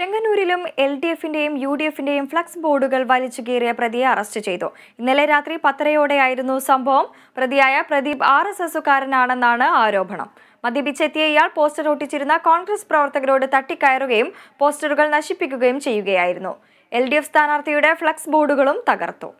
ചെങ്ങന്നൂരിലും L D എഫിന്റെയും U D എഫിന്റെയും flex ബോർഡുകൾ വലിച്ചു കീറിയ പ്രതിയെ അറസ്റ്റ് ചെയ്തു ഇന്നലെ രാത്രി പത്തരയോടെയായിരുന്നു സംഭവം പ്രതിയായ പ്രദീപ് ആർ എസ് എസുകാരനാണെന്നാണ് ആരോപണം മദ്യപിച്ചെത്തിയ ഇയാൾ പോസ്റ്റർ ഒട്ടിച്ചിരുന്ന കോൺഗ്രസ് പ്രവർത്തകരോട് തട്ടിക്കയറുകയും പോസ്റ്ററുകൾ നശിപ്പിക്കുകയും ചെയ്യുകയായിരുന്നു എൽ ഡി എഫ് സ്ഥാനാർത്ഥിയുടെ ഫ്ലക്സ് ബോർഡുകളും തകർത്തു